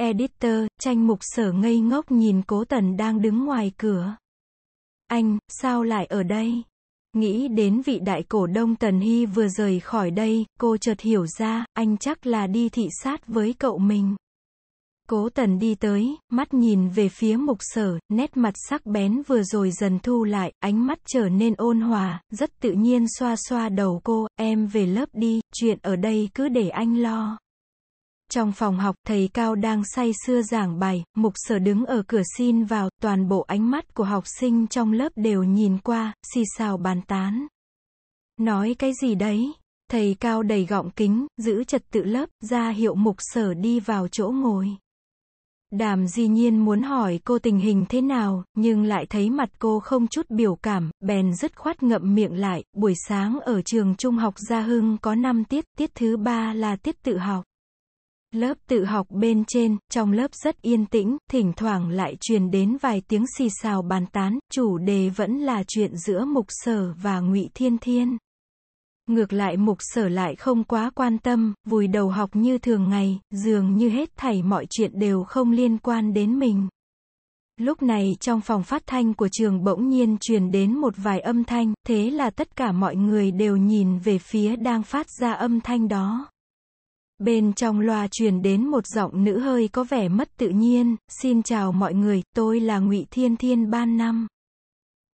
Editor, tranh mục sở ngây ngốc nhìn cố tần đang đứng ngoài cửa. Anh, sao lại ở đây? Nghĩ đến vị đại cổ đông Tần Hy vừa rời khỏi đây, cô chợt hiểu ra, anh chắc là đi thị sát với cậu mình. Cố tần đi tới, mắt nhìn về phía mục sở, nét mặt sắc bén vừa rồi dần thu lại, ánh mắt trở nên ôn hòa, rất tự nhiên xoa xoa đầu cô, em về lớp đi, chuyện ở đây cứ để anh lo. Trong phòng học, thầy Cao đang say sưa giảng bài, mục sở đứng ở cửa xin vào, toàn bộ ánh mắt của học sinh trong lớp đều nhìn qua, xì xào bàn tán. Nói cái gì đấy? Thầy Cao đầy gọng kính, giữ trật tự lớp, ra hiệu mục sở đi vào chỗ ngồi. Đàm di nhiên muốn hỏi cô tình hình thế nào, nhưng lại thấy mặt cô không chút biểu cảm, bèn dứt khoát ngậm miệng lại, buổi sáng ở trường trung học Gia Hưng có 5 tiết, tiết thứ ba là tiết tự học. Lớp tự học bên trên, trong lớp rất yên tĩnh, thỉnh thoảng lại truyền đến vài tiếng xì xào bàn tán, chủ đề vẫn là chuyện giữa mục sở và ngụy thiên thiên. Ngược lại mục sở lại không quá quan tâm, vùi đầu học như thường ngày, dường như hết thảy mọi chuyện đều không liên quan đến mình. Lúc này trong phòng phát thanh của trường bỗng nhiên truyền đến một vài âm thanh, thế là tất cả mọi người đều nhìn về phía đang phát ra âm thanh đó. Bên trong loa truyền đến một giọng nữ hơi có vẻ mất tự nhiên, xin chào mọi người, tôi là ngụy Thiên Thiên Ban Năm.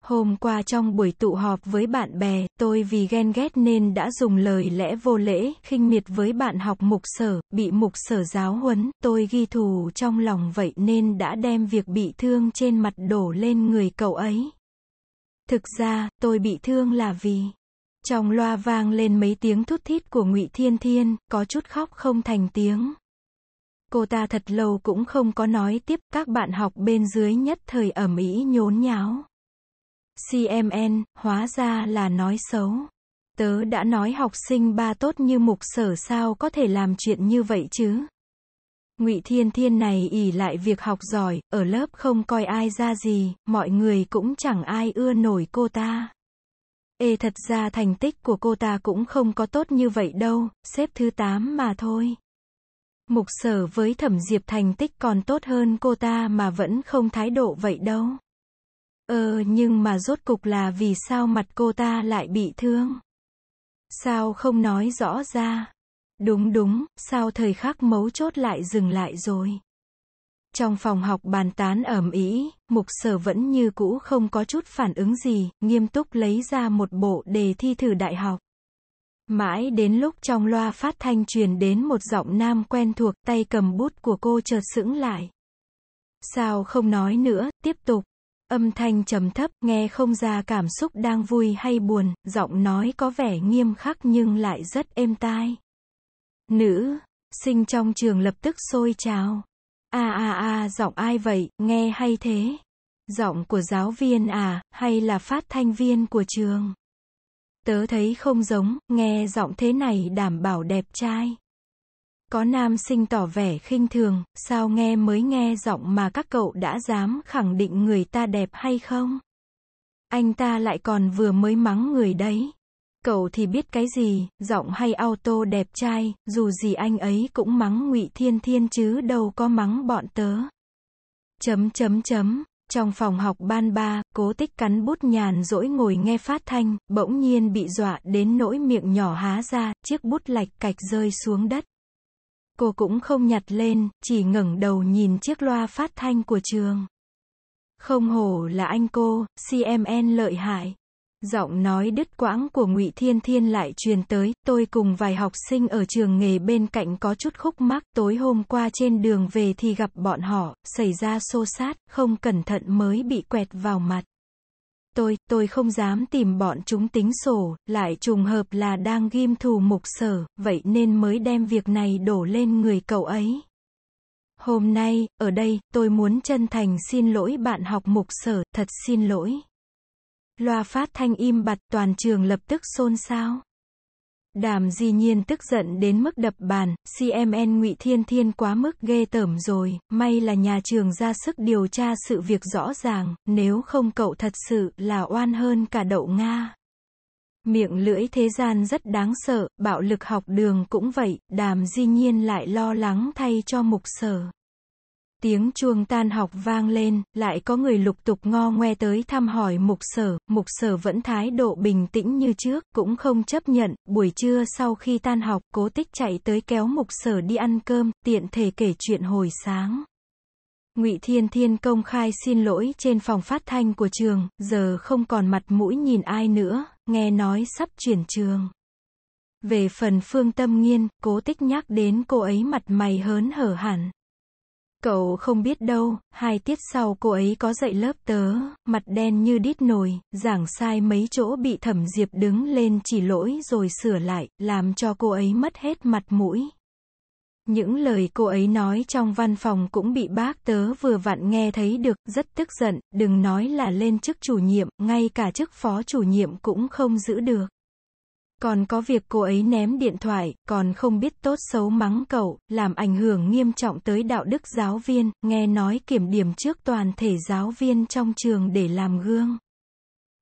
Hôm qua trong buổi tụ họp với bạn bè, tôi vì ghen ghét nên đã dùng lời lẽ vô lễ, khinh miệt với bạn học mục sở, bị mục sở giáo huấn, tôi ghi thù trong lòng vậy nên đã đem việc bị thương trên mặt đổ lên người cậu ấy. Thực ra, tôi bị thương là vì trong loa vang lên mấy tiếng thút thít của Ngụy Thiên Thiên, có chút khóc không thành tiếng. Cô ta thật lâu cũng không có nói tiếp, các bạn học bên dưới nhất thời ẩm ý nhốn nháo. CMN, hóa ra là nói xấu. Tớ đã nói học sinh ba tốt như mục sở sao có thể làm chuyện như vậy chứ? Ngụy Thiên Thiên này ỉ lại việc học giỏi, ở lớp không coi ai ra gì, mọi người cũng chẳng ai ưa nổi cô ta. Ê thật ra thành tích của cô ta cũng không có tốt như vậy đâu, xếp thứ 8 mà thôi. Mục sở với thẩm diệp thành tích còn tốt hơn cô ta mà vẫn không thái độ vậy đâu. Ờ nhưng mà rốt cục là vì sao mặt cô ta lại bị thương? Sao không nói rõ ra? Đúng đúng, sao thời khắc mấu chốt lại dừng lại rồi? Trong phòng học bàn tán ẩm ý, mục sở vẫn như cũ không có chút phản ứng gì, nghiêm túc lấy ra một bộ đề thi thử đại học. Mãi đến lúc trong loa phát thanh truyền đến một giọng nam quen thuộc tay cầm bút của cô chợt sững lại. Sao không nói nữa, tiếp tục. Âm thanh trầm thấp, nghe không ra cảm xúc đang vui hay buồn, giọng nói có vẻ nghiêm khắc nhưng lại rất êm tai. Nữ, sinh trong trường lập tức sôi trào a a a giọng ai vậy, nghe hay thế? Giọng của giáo viên à, hay là phát thanh viên của trường? Tớ thấy không giống, nghe giọng thế này đảm bảo đẹp trai. Có nam sinh tỏ vẻ khinh thường, sao nghe mới nghe giọng mà các cậu đã dám khẳng định người ta đẹp hay không? Anh ta lại còn vừa mới mắng người đấy cậu thì biết cái gì, giọng hay auto đẹp trai, dù gì anh ấy cũng mắng ngụy Thiên Thiên chứ đâu có mắng bọn tớ. Chấm chấm chấm. Trong phòng học ban ba, cố tích cắn bút nhàn rỗi ngồi nghe phát thanh, bỗng nhiên bị dọa đến nỗi miệng nhỏ há ra, chiếc bút lạch cạch rơi xuống đất. Cô cũng không nhặt lên, chỉ ngẩng đầu nhìn chiếc loa phát thanh của trường. Không hổ là anh cô, CMN lợi hại giọng nói đứt quãng của ngụy thiên thiên lại truyền tới tôi cùng vài học sinh ở trường nghề bên cạnh có chút khúc mắc tối hôm qua trên đường về thì gặp bọn họ xảy ra xô xát không cẩn thận mới bị quẹt vào mặt tôi tôi không dám tìm bọn chúng tính sổ lại trùng hợp là đang ghim thù mục sở vậy nên mới đem việc này đổ lên người cậu ấy hôm nay ở đây tôi muốn chân thành xin lỗi bạn học mục sở thật xin lỗi Loa phát thanh im bặt toàn trường lập tức xôn xao. Đàm Di Nhiên tức giận đến mức đập bàn, CMN Ngụy Thiên Thiên quá mức ghê tởm rồi, may là nhà trường ra sức điều tra sự việc rõ ràng, nếu không cậu thật sự là oan hơn cả đậu Nga. Miệng lưỡi thế gian rất đáng sợ, bạo lực học đường cũng vậy, Đàm Di Nhiên lại lo lắng thay cho mục sở. Tiếng chuông tan học vang lên, lại có người lục tục ngo ngoe tới thăm hỏi mục sở, mục sở vẫn thái độ bình tĩnh như trước, cũng không chấp nhận, buổi trưa sau khi tan học, cố tích chạy tới kéo mục sở đi ăn cơm, tiện thể kể chuyện hồi sáng. Ngụy Thiên Thiên công khai xin lỗi trên phòng phát thanh của trường, giờ không còn mặt mũi nhìn ai nữa, nghe nói sắp chuyển trường. Về phần Phương Tâm Nghiên, cố tích nhắc đến cô ấy mặt mày hớn hở hẳn. Cậu không biết đâu, hai tiết sau cô ấy có dạy lớp tớ, mặt đen như đít nồi, giảng sai mấy chỗ bị thẩm diệp đứng lên chỉ lỗi rồi sửa lại, làm cho cô ấy mất hết mặt mũi. Những lời cô ấy nói trong văn phòng cũng bị bác tớ vừa vặn nghe thấy được, rất tức giận, đừng nói là lên chức chủ nhiệm, ngay cả chức phó chủ nhiệm cũng không giữ được. Còn có việc cô ấy ném điện thoại, còn không biết tốt xấu mắng cậu, làm ảnh hưởng nghiêm trọng tới đạo đức giáo viên, nghe nói kiểm điểm trước toàn thể giáo viên trong trường để làm gương.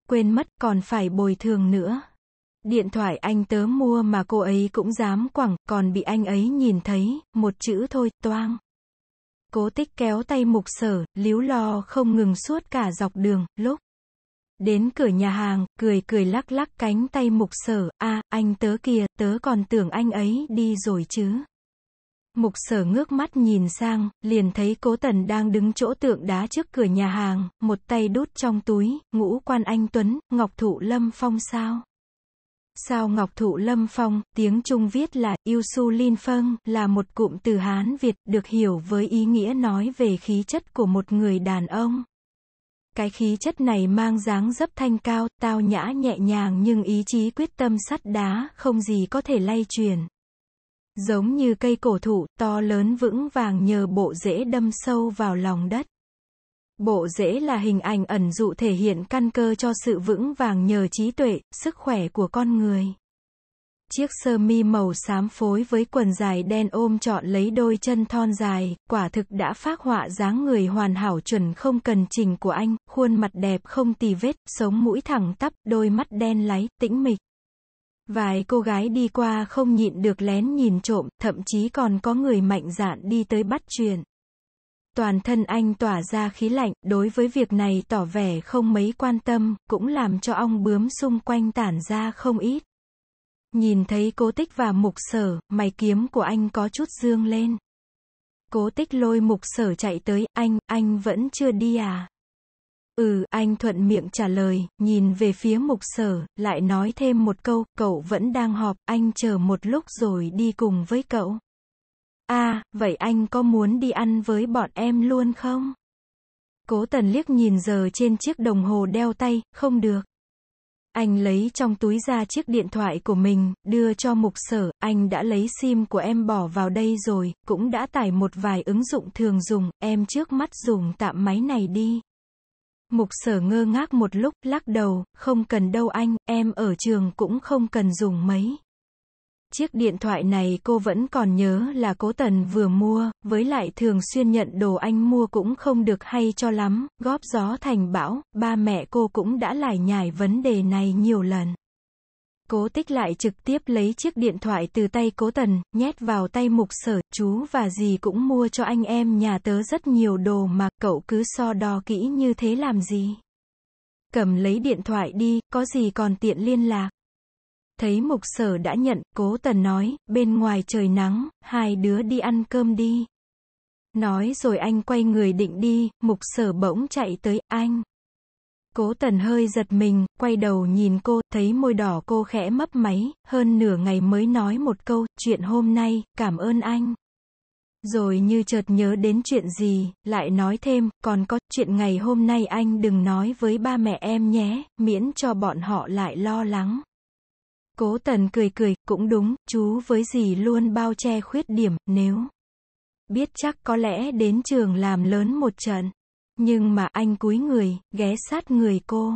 Quên mất còn phải bồi thường nữa. Điện thoại anh tớ mua mà cô ấy cũng dám quẳng, còn bị anh ấy nhìn thấy, một chữ thôi, toang. Cố tích kéo tay mục sở, líu lo không ngừng suốt cả dọc đường, lúc. Đến cửa nhà hàng, cười cười lắc lắc cánh tay mục sở, a anh tớ kia tớ còn tưởng anh ấy đi rồi chứ. Mục sở ngước mắt nhìn sang, liền thấy cố tần đang đứng chỗ tượng đá trước cửa nhà hàng, một tay đút trong túi, ngũ quan anh Tuấn, Ngọc Thụ Lâm Phong sao? Sao Ngọc Thụ Lâm Phong, tiếng Trung viết là Yêu Su Lin Phân, là một cụm từ Hán Việt, được hiểu với ý nghĩa nói về khí chất của một người đàn ông. Cái khí chất này mang dáng dấp thanh cao, tao nhã nhẹ nhàng nhưng ý chí quyết tâm sắt đá, không gì có thể lay chuyển. Giống như cây cổ thụ, to lớn vững vàng nhờ bộ rễ đâm sâu vào lòng đất. Bộ rễ là hình ảnh ẩn dụ thể hiện căn cơ cho sự vững vàng nhờ trí tuệ, sức khỏe của con người chiếc sơ mi màu xám phối với quần dài đen ôm trọn lấy đôi chân thon dài, quả thực đã phát họa dáng người hoàn hảo chuẩn không cần chỉnh của anh, khuôn mặt đẹp không tì vết, sống mũi thẳng tắp, đôi mắt đen láy, tĩnh mịch. Vài cô gái đi qua không nhịn được lén nhìn trộm, thậm chí còn có người mạnh dạn đi tới bắt chuyện. Toàn thân anh tỏa ra khí lạnh, đối với việc này tỏ vẻ không mấy quan tâm, cũng làm cho ong bướm xung quanh tản ra không ít. Nhìn thấy cố tích và mục sở, mày kiếm của anh có chút dương lên. Cố tích lôi mục sở chạy tới, anh, anh vẫn chưa đi à? Ừ, anh thuận miệng trả lời, nhìn về phía mục sở, lại nói thêm một câu, cậu vẫn đang họp, anh chờ một lúc rồi đi cùng với cậu. À, vậy anh có muốn đi ăn với bọn em luôn không? Cố tần liếc nhìn giờ trên chiếc đồng hồ đeo tay, không được. Anh lấy trong túi ra chiếc điện thoại của mình, đưa cho mục sở, anh đã lấy sim của em bỏ vào đây rồi, cũng đã tải một vài ứng dụng thường dùng, em trước mắt dùng tạm máy này đi. Mục sở ngơ ngác một lúc, lắc đầu, không cần đâu anh, em ở trường cũng không cần dùng mấy. Chiếc điện thoại này cô vẫn còn nhớ là cố tần vừa mua, với lại thường xuyên nhận đồ anh mua cũng không được hay cho lắm, góp gió thành bão, ba mẹ cô cũng đã lải nhải vấn đề này nhiều lần. Cố tích lại trực tiếp lấy chiếc điện thoại từ tay cố tần, nhét vào tay mục sở, chú và dì cũng mua cho anh em nhà tớ rất nhiều đồ mà cậu cứ so đo kỹ như thế làm gì. Cầm lấy điện thoại đi, có gì còn tiện liên lạc. Thấy mục sở đã nhận, cố tần nói, bên ngoài trời nắng, hai đứa đi ăn cơm đi. Nói rồi anh quay người định đi, mục sở bỗng chạy tới, anh. Cố tần hơi giật mình, quay đầu nhìn cô, thấy môi đỏ cô khẽ mấp máy, hơn nửa ngày mới nói một câu, chuyện hôm nay, cảm ơn anh. Rồi như chợt nhớ đến chuyện gì, lại nói thêm, còn có, chuyện ngày hôm nay anh đừng nói với ba mẹ em nhé, miễn cho bọn họ lại lo lắng. Cố tần cười cười, cũng đúng, chú với gì luôn bao che khuyết điểm, nếu biết chắc có lẽ đến trường làm lớn một trận. Nhưng mà anh cúi người, ghé sát người cô.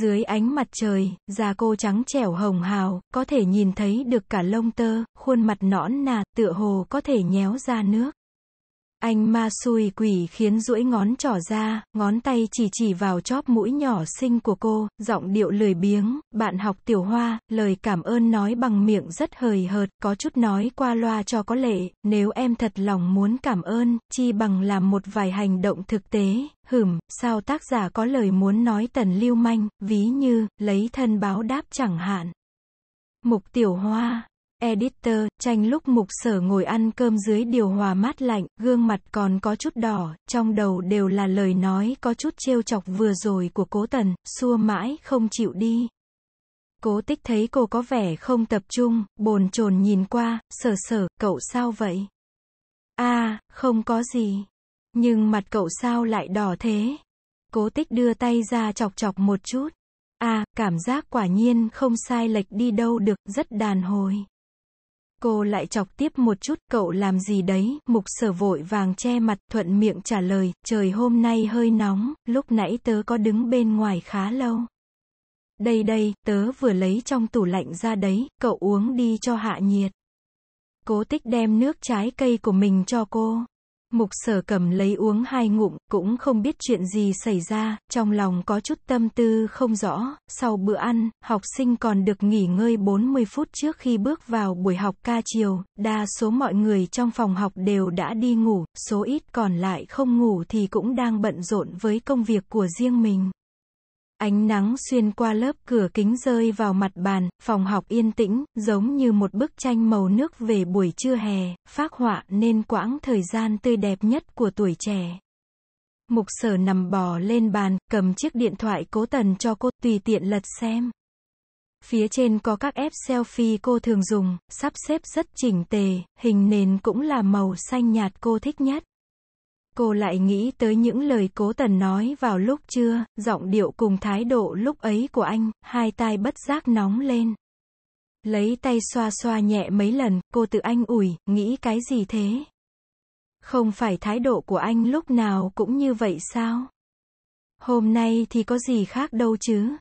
Dưới ánh mặt trời, da cô trắng trẻo hồng hào, có thể nhìn thấy được cả lông tơ, khuôn mặt nõn nà, tựa hồ có thể nhéo ra nước. Anh ma xui quỷ khiến duỗi ngón trỏ ra, ngón tay chỉ chỉ vào chóp mũi nhỏ xinh của cô, giọng điệu lười biếng, bạn học tiểu hoa, lời cảm ơn nói bằng miệng rất hời hợt, có chút nói qua loa cho có lệ, nếu em thật lòng muốn cảm ơn, chi bằng làm một vài hành động thực tế, hửm, sao tác giả có lời muốn nói tần lưu manh, ví như, lấy thân báo đáp chẳng hạn. Mục tiểu hoa Editor, tranh lúc mục sở ngồi ăn cơm dưới điều hòa mát lạnh, gương mặt còn có chút đỏ, trong đầu đều là lời nói có chút trêu chọc vừa rồi của cố tần, xua mãi không chịu đi. Cố tích thấy cô có vẻ không tập trung, bồn chồn nhìn qua, sở sở, cậu sao vậy? a không có gì. Nhưng mặt cậu sao lại đỏ thế? Cố tích đưa tay ra chọc chọc một chút. a cảm giác quả nhiên không sai lệch đi đâu được, rất đàn hồi. Cô lại chọc tiếp một chút, cậu làm gì đấy, mục sở vội vàng che mặt, thuận miệng trả lời, trời hôm nay hơi nóng, lúc nãy tớ có đứng bên ngoài khá lâu. Đây đây, tớ vừa lấy trong tủ lạnh ra đấy, cậu uống đi cho hạ nhiệt. Cố tích đem nước trái cây của mình cho cô. Mục sở cầm lấy uống hai ngụm, cũng không biết chuyện gì xảy ra, trong lòng có chút tâm tư không rõ, sau bữa ăn, học sinh còn được nghỉ ngơi 40 phút trước khi bước vào buổi học ca chiều, đa số mọi người trong phòng học đều đã đi ngủ, số ít còn lại không ngủ thì cũng đang bận rộn với công việc của riêng mình. Ánh nắng xuyên qua lớp cửa kính rơi vào mặt bàn, phòng học yên tĩnh, giống như một bức tranh màu nước về buổi trưa hè, phác họa nên quãng thời gian tươi đẹp nhất của tuổi trẻ. Mục sở nằm bò lên bàn, cầm chiếc điện thoại cố tần cho cô tùy tiện lật xem. Phía trên có các app selfie cô thường dùng, sắp xếp rất chỉnh tề, hình nền cũng là màu xanh nhạt cô thích nhất. Cô lại nghĩ tới những lời cố tần nói vào lúc trưa, giọng điệu cùng thái độ lúc ấy của anh, hai tai bất giác nóng lên. Lấy tay xoa xoa nhẹ mấy lần, cô tự anh ủi, nghĩ cái gì thế? Không phải thái độ của anh lúc nào cũng như vậy sao? Hôm nay thì có gì khác đâu chứ?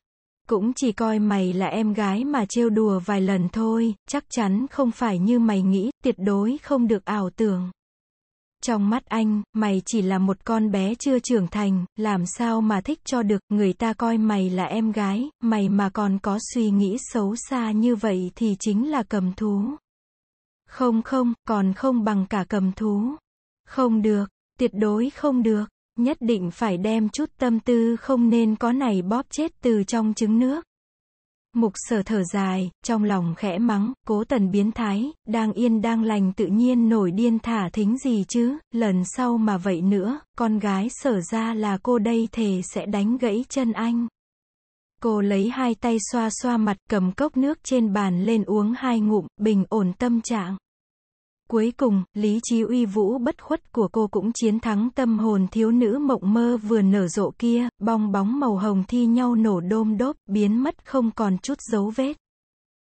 Cũng chỉ coi mày là em gái mà trêu đùa vài lần thôi, chắc chắn không phải như mày nghĩ, tuyệt đối không được ảo tưởng. Trong mắt anh, mày chỉ là một con bé chưa trưởng thành, làm sao mà thích cho được, người ta coi mày là em gái, mày mà còn có suy nghĩ xấu xa như vậy thì chính là cầm thú. Không không, còn không bằng cả cầm thú. Không được, tuyệt đối không được, nhất định phải đem chút tâm tư không nên có này bóp chết từ trong trứng nước. Mục sở thở dài, trong lòng khẽ mắng, cố tần biến thái, đang yên đang lành tự nhiên nổi điên thả thính gì chứ, lần sau mà vậy nữa, con gái sở ra là cô đây thề sẽ đánh gãy chân anh. Cô lấy hai tay xoa xoa mặt cầm cốc nước trên bàn lên uống hai ngụm, bình ổn tâm trạng. Cuối cùng, lý trí uy vũ bất khuất của cô cũng chiến thắng tâm hồn thiếu nữ mộng mơ vừa nở rộ kia, bong bóng màu hồng thi nhau nổ đôm đốp, biến mất không còn chút dấu vết.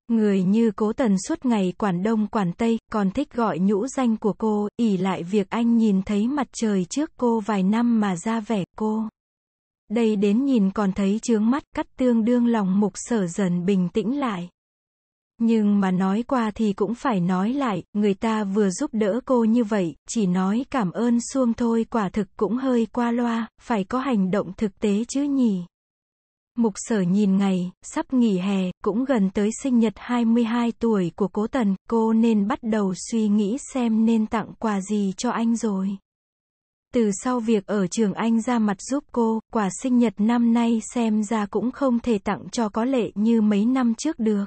Người như cố tần suốt ngày quản đông quản tây, còn thích gọi nhũ danh của cô, ỉ lại việc anh nhìn thấy mặt trời trước cô vài năm mà ra vẻ cô. Đây đến nhìn còn thấy chướng mắt cắt tương đương lòng mục sở dần bình tĩnh lại. Nhưng mà nói qua thì cũng phải nói lại, người ta vừa giúp đỡ cô như vậy, chỉ nói cảm ơn xuông thôi quả thực cũng hơi qua loa, phải có hành động thực tế chứ nhỉ. Mục sở nhìn ngày, sắp nghỉ hè, cũng gần tới sinh nhật 22 tuổi của cố tần, cô nên bắt đầu suy nghĩ xem nên tặng quà gì cho anh rồi. Từ sau việc ở trường anh ra mặt giúp cô, quà sinh nhật năm nay xem ra cũng không thể tặng cho có lệ như mấy năm trước được.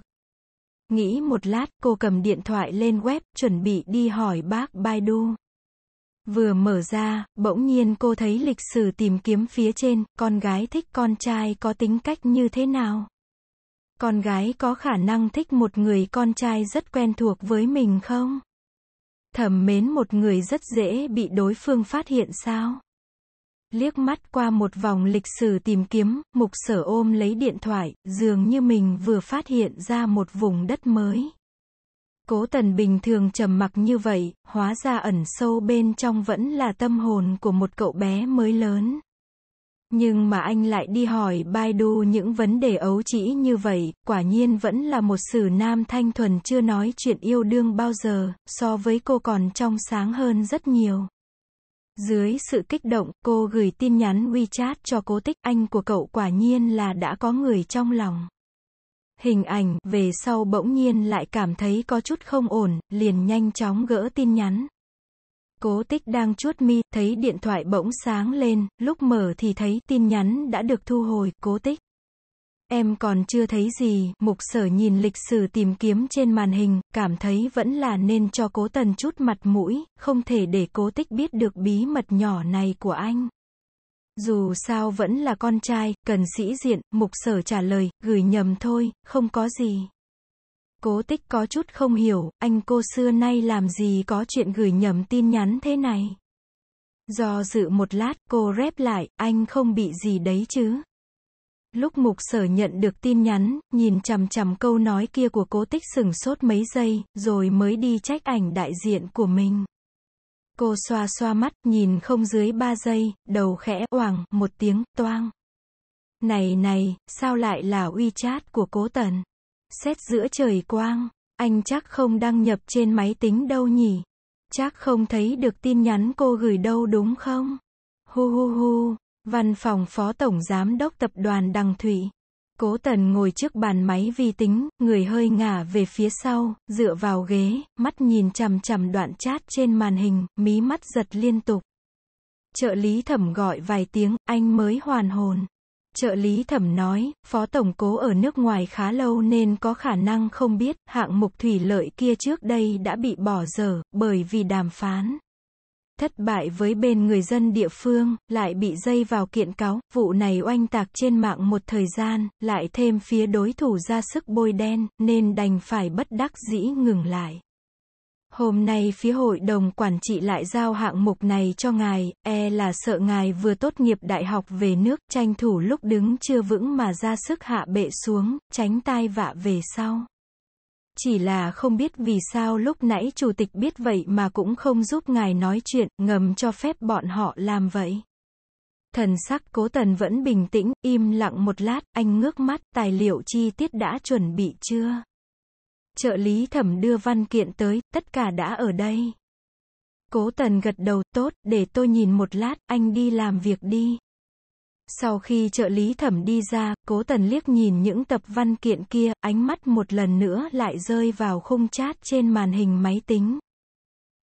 Nghĩ một lát cô cầm điện thoại lên web chuẩn bị đi hỏi bác Baidu. Vừa mở ra, bỗng nhiên cô thấy lịch sử tìm kiếm phía trên, con gái thích con trai có tính cách như thế nào. Con gái có khả năng thích một người con trai rất quen thuộc với mình không? Thầm mến một người rất dễ bị đối phương phát hiện sao? liếc mắt qua một vòng lịch sử tìm kiếm, mục sở ôm lấy điện thoại, dường như mình vừa phát hiện ra một vùng đất mới. Cố tần bình thường trầm mặc như vậy, hóa ra ẩn sâu bên trong vẫn là tâm hồn của một cậu bé mới lớn. Nhưng mà anh lại đi hỏi Baidu những vấn đề ấu trĩ như vậy, quả nhiên vẫn là một sử nam thanh thuần chưa nói chuyện yêu đương bao giờ, so với cô còn trong sáng hơn rất nhiều. Dưới sự kích động, cô gửi tin nhắn WeChat cho cố tích anh của cậu quả nhiên là đã có người trong lòng. Hình ảnh, về sau bỗng nhiên lại cảm thấy có chút không ổn, liền nhanh chóng gỡ tin nhắn. Cố tích đang chuốt mi, thấy điện thoại bỗng sáng lên, lúc mở thì thấy tin nhắn đã được thu hồi, cố tích. Em còn chưa thấy gì, mục sở nhìn lịch sử tìm kiếm trên màn hình, cảm thấy vẫn là nên cho cố tần chút mặt mũi, không thể để cố tích biết được bí mật nhỏ này của anh. Dù sao vẫn là con trai, cần sĩ diện, mục sở trả lời, gửi nhầm thôi, không có gì. Cố tích có chút không hiểu, anh cô xưa nay làm gì có chuyện gửi nhầm tin nhắn thế này. Do dự một lát, cô rép lại, anh không bị gì đấy chứ. Lúc mục sở nhận được tin nhắn, nhìn chằm chằm câu nói kia của cố tích sừng sốt mấy giây, rồi mới đi trách ảnh đại diện của mình. Cô xoa xoa mắt, nhìn không dưới ba giây, đầu khẽ oàng một tiếng, toang. Này này, sao lại là uy chat của cố tần? Xét giữa trời quang, anh chắc không đăng nhập trên máy tính đâu nhỉ? Chắc không thấy được tin nhắn cô gửi đâu đúng không? Hu hu hu, Văn phòng Phó Tổng Giám đốc Tập đoàn đăng thụy Cố Tần ngồi trước bàn máy vi tính, người hơi ngả về phía sau, dựa vào ghế, mắt nhìn chằm chằm đoạn chat trên màn hình, mí mắt giật liên tục. Trợ lý thẩm gọi vài tiếng, anh mới hoàn hồn. Trợ lý thẩm nói, phó tổng cố ở nước ngoài khá lâu nên có khả năng không biết, hạng mục thủy lợi kia trước đây đã bị bỏ dở, bởi vì đàm phán thất bại với bên người dân địa phương, lại bị dây vào kiện cáo, vụ này oanh tạc trên mạng một thời gian, lại thêm phía đối thủ ra sức bôi đen, nên đành phải bất đắc dĩ ngừng lại. Hôm nay phía hội đồng quản trị lại giao hạng mục này cho ngài, e là sợ ngài vừa tốt nghiệp đại học về nước, tranh thủ lúc đứng chưa vững mà ra sức hạ bệ xuống, tránh tai vạ về sau chỉ là không biết vì sao lúc nãy chủ tịch biết vậy mà cũng không giúp ngài nói chuyện, ngầm cho phép bọn họ làm vậy. Thần sắc cố tần vẫn bình tĩnh, im lặng một lát, anh ngước mắt, tài liệu chi tiết đã chuẩn bị chưa? Trợ lý thẩm đưa văn kiện tới, tất cả đã ở đây. Cố tần gật đầu tốt, để tôi nhìn một lát, anh đi làm việc đi. Sau khi trợ lý thẩm đi ra, cố tần liếc nhìn những tập văn kiện kia, ánh mắt một lần nữa lại rơi vào khung chat trên màn hình máy tính.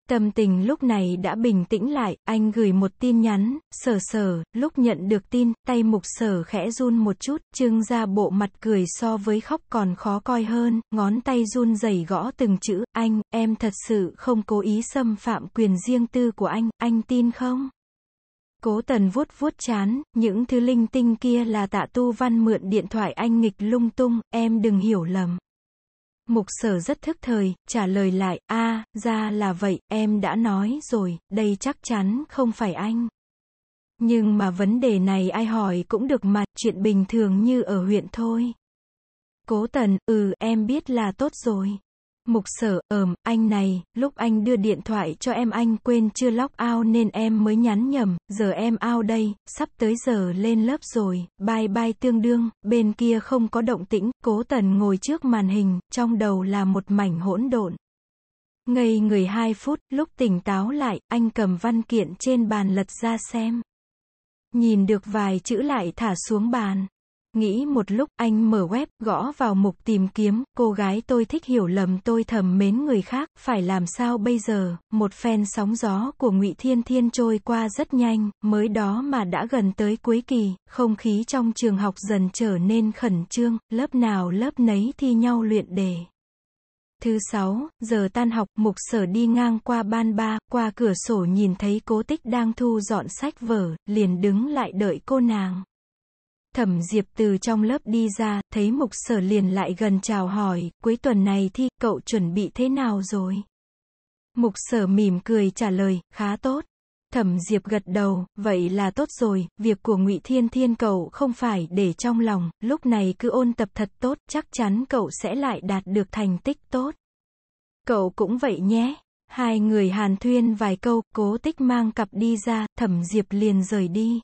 Tâm tình lúc này đã bình tĩnh lại, anh gửi một tin nhắn, sở sở, lúc nhận được tin, tay mục sở khẽ run một chút, trưng ra bộ mặt cười so với khóc còn khó coi hơn, ngón tay run dày gõ từng chữ, anh, em thật sự không cố ý xâm phạm quyền riêng tư của anh, anh tin không? Cố tần vuốt vuốt chán, những thứ linh tinh kia là tạ tu văn mượn điện thoại anh nghịch lung tung, em đừng hiểu lầm. Mục sở rất thức thời, trả lời lại, a ra là vậy, em đã nói rồi, đây chắc chắn không phải anh. Nhưng mà vấn đề này ai hỏi cũng được mà, chuyện bình thường như ở huyện thôi. Cố tần, ừ, em biết là tốt rồi. Mục sở, ờm, anh này, lúc anh đưa điện thoại cho em anh quên chưa lock ao nên em mới nhắn nhầm, giờ em ao đây, sắp tới giờ lên lớp rồi, bye bye tương đương, bên kia không có động tĩnh, cố tần ngồi trước màn hình, trong đầu là một mảnh hỗn độn. Ngây người 2 phút, lúc tỉnh táo lại, anh cầm văn kiện trên bàn lật ra xem. Nhìn được vài chữ lại thả xuống bàn. Nghĩ một lúc anh mở web, gõ vào mục tìm kiếm, cô gái tôi thích hiểu lầm tôi thầm mến người khác, phải làm sao bây giờ, một phen sóng gió của ngụy Thiên Thiên trôi qua rất nhanh, mới đó mà đã gần tới cuối kỳ, không khí trong trường học dần trở nên khẩn trương, lớp nào lớp nấy thi nhau luyện đề. Thứ sáu, giờ tan học, mục sở đi ngang qua ban ba, qua cửa sổ nhìn thấy cố tích đang thu dọn sách vở, liền đứng lại đợi cô nàng. Thẩm Diệp từ trong lớp đi ra, thấy mục sở liền lại gần chào hỏi, cuối tuần này thi, cậu chuẩn bị thế nào rồi? Mục sở mỉm cười trả lời, khá tốt. Thẩm Diệp gật đầu, vậy là tốt rồi, việc của Ngụy Thiên Thiên cậu không phải để trong lòng, lúc này cứ ôn tập thật tốt, chắc chắn cậu sẽ lại đạt được thành tích tốt. Cậu cũng vậy nhé. Hai người hàn thuyên vài câu, cố tích mang cặp đi ra, Thẩm Diệp liền rời đi.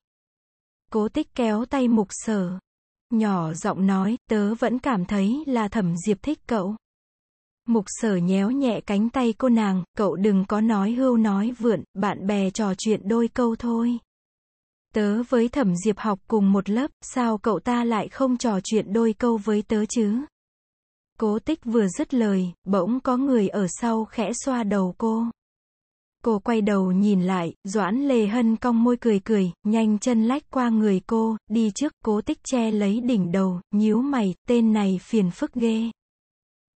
Cố tích kéo tay mục sở. Nhỏ giọng nói, tớ vẫn cảm thấy là thẩm diệp thích cậu. Mục sở nhéo nhẹ cánh tay cô nàng, cậu đừng có nói hưu nói vượn, bạn bè trò chuyện đôi câu thôi. Tớ với thẩm diệp học cùng một lớp, sao cậu ta lại không trò chuyện đôi câu với tớ chứ? Cố tích vừa dứt lời, bỗng có người ở sau khẽ xoa đầu cô. Cô quay đầu nhìn lại, Doãn Lê Hân cong môi cười cười, nhanh chân lách qua người cô, đi trước cố tích che lấy đỉnh đầu, nhíu mày, tên này phiền phức ghê.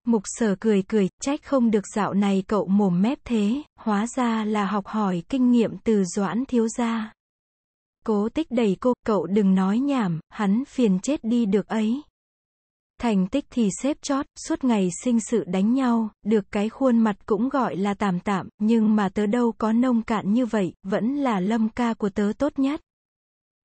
Mục sở cười cười, trách không được dạo này cậu mồm mép thế, hóa ra là học hỏi kinh nghiệm từ Doãn thiếu gia. Cố tích đẩy cô, cậu đừng nói nhảm, hắn phiền chết đi được ấy thành tích thì xếp chót, suốt ngày sinh sự đánh nhau, được cái khuôn mặt cũng gọi là tạm tạm, nhưng mà tớ đâu có nông cạn như vậy, vẫn là lâm ca của tớ tốt nhất.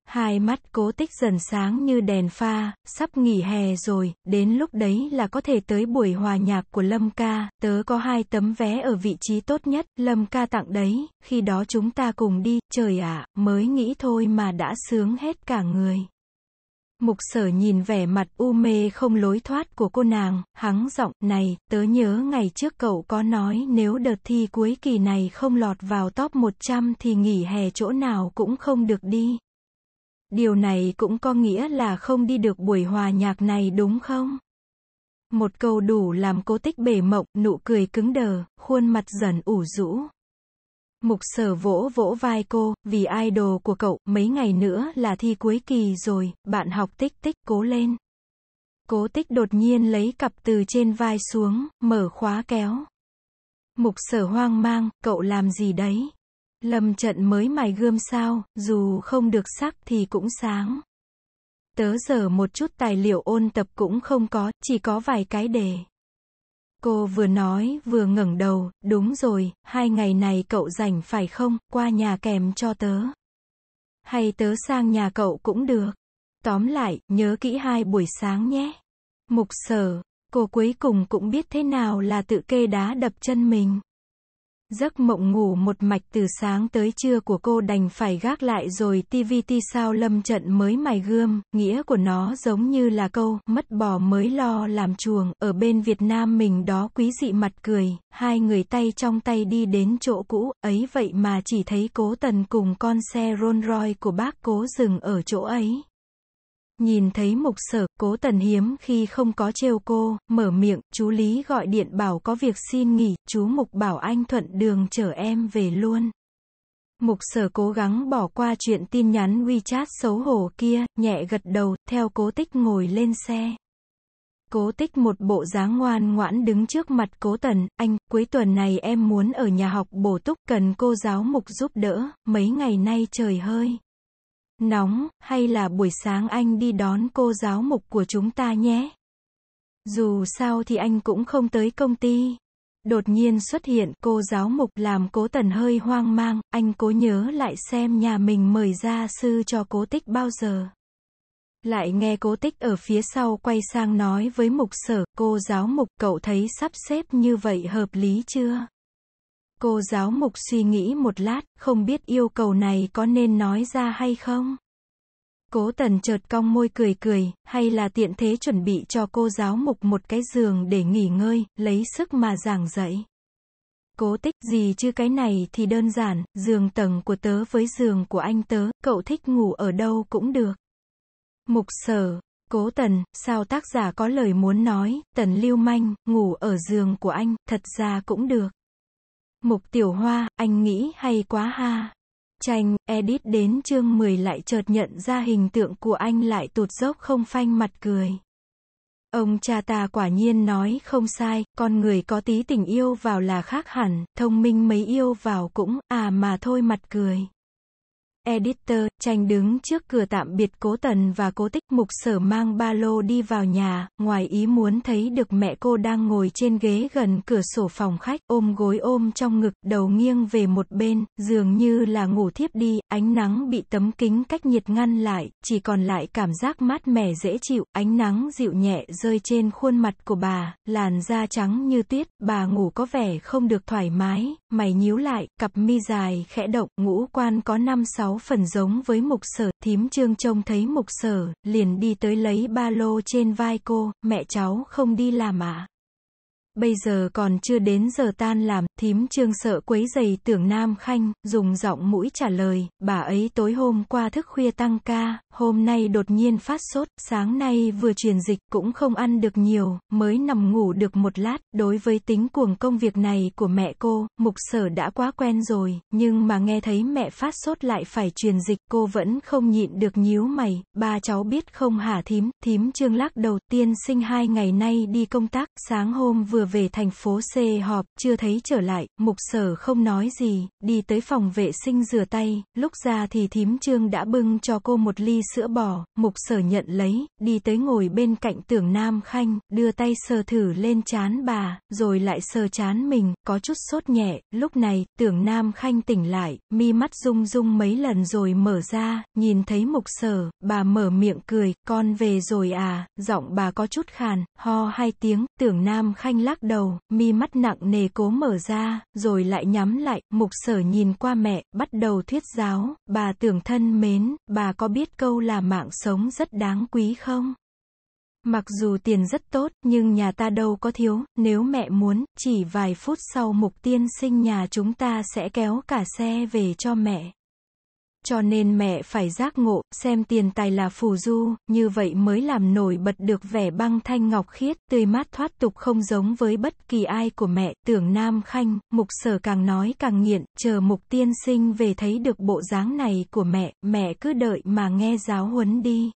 Hai mắt cố tích dần sáng như đèn pha, sắp nghỉ hè rồi, đến lúc đấy là có thể tới buổi hòa nhạc của Lâm ca, tớ có hai tấm vé ở vị trí tốt nhất, Lâm ca tặng đấy, khi đó chúng ta cùng đi, trời ạ, mới nghĩ thôi mà đã sướng hết cả người. Mục sở nhìn vẻ mặt u mê không lối thoát của cô nàng, hắng giọng, này, tớ nhớ ngày trước cậu có nói nếu đợt thi cuối kỳ này không lọt vào top 100 thì nghỉ hè chỗ nào cũng không được đi. Điều này cũng có nghĩa là không đi được buổi hòa nhạc này đúng không? Một câu đủ làm cô tích bể mộng, nụ cười cứng đờ, khuôn mặt dần ủ rũ. Mục sở vỗ vỗ vai cô, vì idol của cậu, mấy ngày nữa là thi cuối kỳ rồi, bạn học tích tích, cố lên. Cố tích đột nhiên lấy cặp từ trên vai xuống, mở khóa kéo. Mục sở hoang mang, cậu làm gì đấy? Lâm trận mới mài gươm sao, dù không được sắc thì cũng sáng. Tớ giờ một chút tài liệu ôn tập cũng không có, chỉ có vài cái đề. Cô vừa nói vừa ngẩng đầu, đúng rồi, hai ngày này cậu rảnh phải không, qua nhà kèm cho tớ. Hay tớ sang nhà cậu cũng được. Tóm lại, nhớ kỹ hai buổi sáng nhé. Mục sở, cô cuối cùng cũng biết thế nào là tự kê đá đập chân mình. Giấc mộng ngủ một mạch từ sáng tới trưa của cô đành phải gác lại rồi TVT sao lâm trận mới mài gươm, nghĩa của nó giống như là câu, mất bò mới lo làm chuồng, ở bên Việt Nam mình đó quý dị mặt cười, hai người tay trong tay đi đến chỗ cũ, ấy vậy mà chỉ thấy cố tần cùng con xe Rolls Royce của bác cố dừng ở chỗ ấy. Nhìn thấy mục sở, cố tần hiếm khi không có trêu cô, mở miệng, chú Lý gọi điện bảo có việc xin nghỉ, chú mục bảo anh thuận đường chở em về luôn. Mục sở cố gắng bỏ qua chuyện tin nhắn WeChat xấu hổ kia, nhẹ gật đầu, theo cố tích ngồi lên xe. Cố tích một bộ dáng ngoan ngoãn đứng trước mặt cố tần, anh, cuối tuần này em muốn ở nhà học bổ túc cần cô giáo mục giúp đỡ, mấy ngày nay trời hơi. Nóng, hay là buổi sáng anh đi đón cô giáo mục của chúng ta nhé. Dù sao thì anh cũng không tới công ty. Đột nhiên xuất hiện cô giáo mục làm cố tần hơi hoang mang, anh cố nhớ lại xem nhà mình mời gia sư cho cố tích bao giờ. Lại nghe cố tích ở phía sau quay sang nói với mục sở, cô giáo mục cậu thấy sắp xếp như vậy hợp lý chưa? Cô giáo mục suy nghĩ một lát, không biết yêu cầu này có nên nói ra hay không. Cố tần chợt cong môi cười cười, hay là tiện thế chuẩn bị cho cô giáo mục một cái giường để nghỉ ngơi, lấy sức mà giảng dạy. Cố tích gì chứ cái này thì đơn giản, giường tầng của tớ với giường của anh tớ, cậu thích ngủ ở đâu cũng được. Mục sở, cố tần, sao tác giả có lời muốn nói, tần lưu manh, ngủ ở giường của anh, thật ra cũng được. Mục tiểu hoa, anh nghĩ hay quá ha. Tranh, edit đến chương 10 lại chợt nhận ra hình tượng của anh lại tụt dốc không phanh mặt cười. Ông cha ta quả nhiên nói không sai, con người có tí tình yêu vào là khác hẳn, thông minh mấy yêu vào cũng, à mà thôi mặt cười. Editor, tranh đứng trước cửa tạm biệt cố tần và cố tích mục sở mang ba lô đi vào nhà, ngoài ý muốn thấy được mẹ cô đang ngồi trên ghế gần cửa sổ phòng khách, ôm gối ôm trong ngực, đầu nghiêng về một bên, dường như là ngủ thiếp đi, ánh nắng bị tấm kính cách nhiệt ngăn lại, chỉ còn lại cảm giác mát mẻ dễ chịu, ánh nắng dịu nhẹ rơi trên khuôn mặt của bà, làn da trắng như tuyết, bà ngủ có vẻ không được thoải mái, mày nhíu lại, cặp mi dài khẽ động, ngũ quan có năm sáu 6 phần giống với mục sở, thím trương trông thấy mục sở, liền đi tới lấy ba lô trên vai cô, mẹ cháu không đi làm à. Bây giờ còn chưa đến giờ tan làm, thím trương sợ quấy giày tưởng Nam Khanh, dùng giọng mũi trả lời, bà ấy tối hôm qua thức khuya tăng ca, hôm nay đột nhiên phát sốt, sáng nay vừa truyền dịch cũng không ăn được nhiều, mới nằm ngủ được một lát, đối với tính cuồng công việc này của mẹ cô, mục sở đã quá quen rồi, nhưng mà nghe thấy mẹ phát sốt lại phải truyền dịch, cô vẫn không nhịn được nhíu mày, ba cháu biết không hả thím, thím trương lắc đầu tiên sinh hai ngày nay đi công tác, sáng hôm vừa vừa về thành phố C họp, chưa thấy trở lại, mục sở không nói gì, đi tới phòng vệ sinh rửa tay, lúc ra thì thím trương đã bưng cho cô một ly sữa bò, mục sở nhận lấy, đi tới ngồi bên cạnh tưởng Nam Khanh, đưa tay sờ thử lên chán bà, rồi lại sờ chán mình, có chút sốt nhẹ, lúc này, tưởng Nam Khanh tỉnh lại, mi mắt rung rung mấy lần rồi mở ra, nhìn thấy mục sở, bà mở miệng cười, con về rồi à, giọng bà có chút khàn, ho hai tiếng, tưởng Nam Khanh lắc lắc đầu, mi mắt nặng nề cố mở ra, rồi lại nhắm lại, mục sở nhìn qua mẹ, bắt đầu thuyết giáo, bà tưởng thân mến, bà có biết câu là mạng sống rất đáng quý không? Mặc dù tiền rất tốt, nhưng nhà ta đâu có thiếu, nếu mẹ muốn, chỉ vài phút sau mục tiên sinh nhà chúng ta sẽ kéo cả xe về cho mẹ. Cho nên mẹ phải giác ngộ, xem tiền tài là phù du, như vậy mới làm nổi bật được vẻ băng thanh ngọc khiết, tươi mát thoát tục không giống với bất kỳ ai của mẹ, tưởng Nam Khanh, mục sở càng nói càng nghiện, chờ mục tiên sinh về thấy được bộ dáng này của mẹ, mẹ cứ đợi mà nghe giáo huấn đi.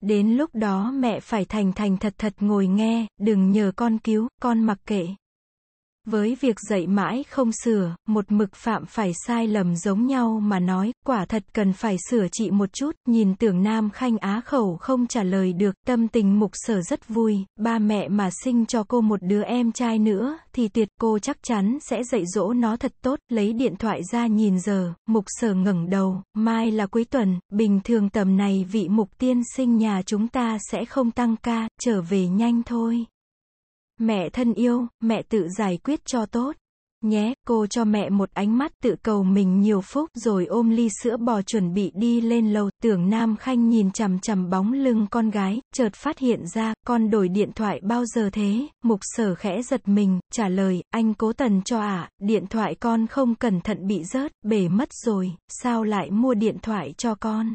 Đến lúc đó mẹ phải thành thành thật thật ngồi nghe, đừng nhờ con cứu, con mặc kệ. Với việc dạy mãi không sửa, một mực phạm phải sai lầm giống nhau mà nói, quả thật cần phải sửa trị một chút, nhìn tưởng nam khanh á khẩu không trả lời được, tâm tình mục sở rất vui, ba mẹ mà sinh cho cô một đứa em trai nữa, thì tuyệt cô chắc chắn sẽ dạy dỗ nó thật tốt, lấy điện thoại ra nhìn giờ, mục sở ngẩng đầu, mai là cuối tuần, bình thường tầm này vị mục tiên sinh nhà chúng ta sẽ không tăng ca, trở về nhanh thôi. Mẹ thân yêu, mẹ tự giải quyết cho tốt. Nhé, cô cho mẹ một ánh mắt tự cầu mình nhiều phúc rồi ôm ly sữa bò chuẩn bị đi lên lầu. Tưởng Nam Khanh nhìn chằm chằm bóng lưng con gái, chợt phát hiện ra, con đổi điện thoại bao giờ thế? Mục sở khẽ giật mình, trả lời, anh cố tần cho ạ, điện thoại con không cẩn thận bị rớt, bể mất rồi, sao lại mua điện thoại cho con?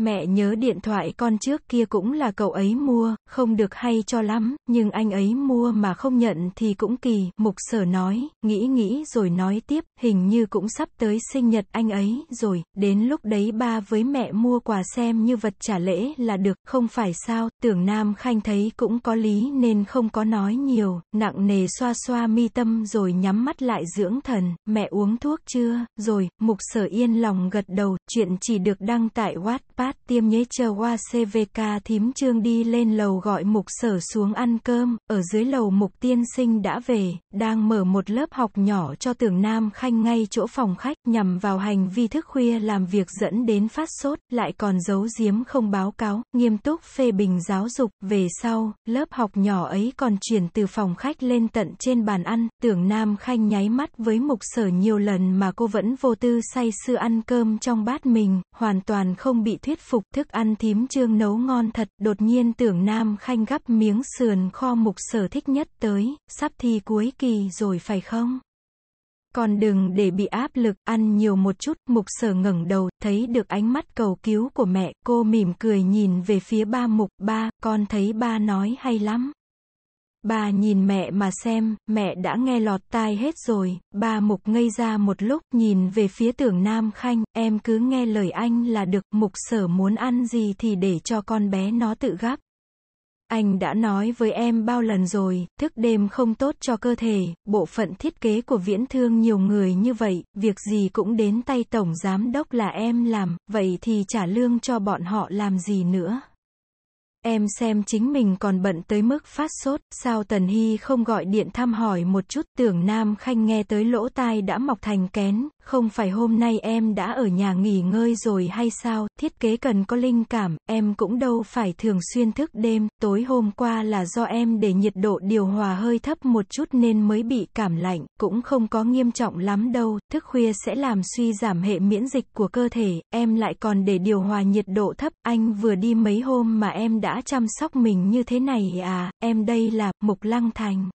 Mẹ nhớ điện thoại con trước kia cũng là cậu ấy mua, không được hay cho lắm, nhưng anh ấy mua mà không nhận thì cũng kỳ, mục sở nói, nghĩ nghĩ rồi nói tiếp, hình như cũng sắp tới sinh nhật anh ấy rồi, đến lúc đấy ba với mẹ mua quà xem như vật trả lễ là được, không phải sao, tưởng Nam Khanh thấy cũng có lý nên không có nói nhiều, nặng nề xoa xoa mi tâm rồi nhắm mắt lại dưỡng thần, mẹ uống thuốc chưa, rồi, mục sở yên lòng gật đầu, chuyện chỉ được đăng tại WhatsApp bát tiêm nhế chờ qua CVK thím trương đi lên lầu gọi mục sở xuống ăn cơm, ở dưới lầu mục tiên sinh đã về, đang mở một lớp học nhỏ cho tưởng nam khanh ngay chỗ phòng khách, nhằm vào hành vi thức khuya làm việc dẫn đến phát sốt, lại còn giấu giếm không báo cáo, nghiêm túc phê bình giáo dục, về sau, lớp học nhỏ ấy còn chuyển từ phòng khách lên tận trên bàn ăn, tưởng nam khanh nháy mắt với mục sở nhiều lần mà cô vẫn vô tư say sưa ăn cơm trong bát mình, hoàn toàn không bị thuyết thuyết phục thức ăn thím trương nấu ngon thật, đột nhiên tưởng Nam Khanh gắp miếng sườn kho mục sở thích nhất tới, sắp thi cuối kỳ rồi phải không? Còn đừng để bị áp lực, ăn nhiều một chút, mục sở ngẩng đầu, thấy được ánh mắt cầu cứu của mẹ, cô mỉm cười nhìn về phía ba mục, ba, con thấy ba nói hay lắm. Bà nhìn mẹ mà xem, mẹ đã nghe lọt tai hết rồi, bà mục ngây ra một lúc, nhìn về phía tưởng Nam Khanh, em cứ nghe lời anh là được, mục sở muốn ăn gì thì để cho con bé nó tự gắp. Anh đã nói với em bao lần rồi, thức đêm không tốt cho cơ thể, bộ phận thiết kế của viễn thương nhiều người như vậy, việc gì cũng đến tay tổng giám đốc là em làm, vậy thì trả lương cho bọn họ làm gì nữa. Em xem chính mình còn bận tới mức phát sốt, sao Tần Hy không gọi điện thăm hỏi một chút tưởng Nam Khanh nghe tới lỗ tai đã mọc thành kén, không phải hôm nay em đã ở nhà nghỉ ngơi rồi hay sao, thiết kế cần có linh cảm, em cũng đâu phải thường xuyên thức đêm, tối hôm qua là do em để nhiệt độ điều hòa hơi thấp một chút nên mới bị cảm lạnh, cũng không có nghiêm trọng lắm đâu, thức khuya sẽ làm suy giảm hệ miễn dịch của cơ thể, em lại còn để điều hòa nhiệt độ thấp, anh vừa đi mấy hôm mà em đã chăm sóc mình như thế này à, em đây là, Mục Lăng Thành.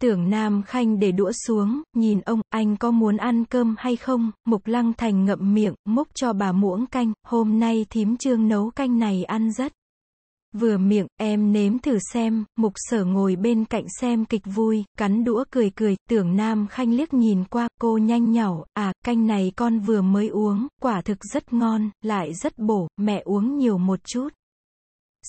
Tưởng Nam Khanh để đũa xuống, nhìn ông, anh có muốn ăn cơm hay không? Mục Lăng Thành ngậm miệng, múc cho bà muỗng canh, hôm nay thím trương nấu canh này ăn rất. Vừa miệng, em nếm thử xem, mục sở ngồi bên cạnh xem kịch vui, cắn đũa cười cười, tưởng Nam Khanh liếc nhìn qua, cô nhanh nhảu, à, canh này con vừa mới uống, quả thực rất ngon, lại rất bổ, mẹ uống nhiều một chút.